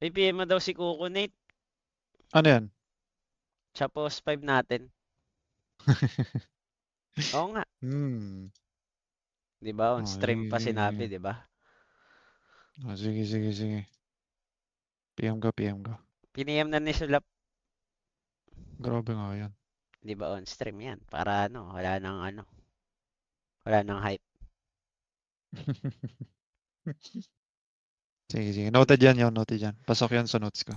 BPM mo daw si Kuko, Nate. Ano yan? Siya post 5 natin. Oo nga. Hmm. Di ba? On oh, stream pa sinabi, di ba? Oh, sige, sige, sige. PM ka, PM ka. Pinayam na ni Sulap. Grabe nga yan. Di ba on stream yan? Para ano, wala nang ano. Wala nang hype. Sige, sige. Noted yan yun. Noted yan. Pasok yan sa notes ko.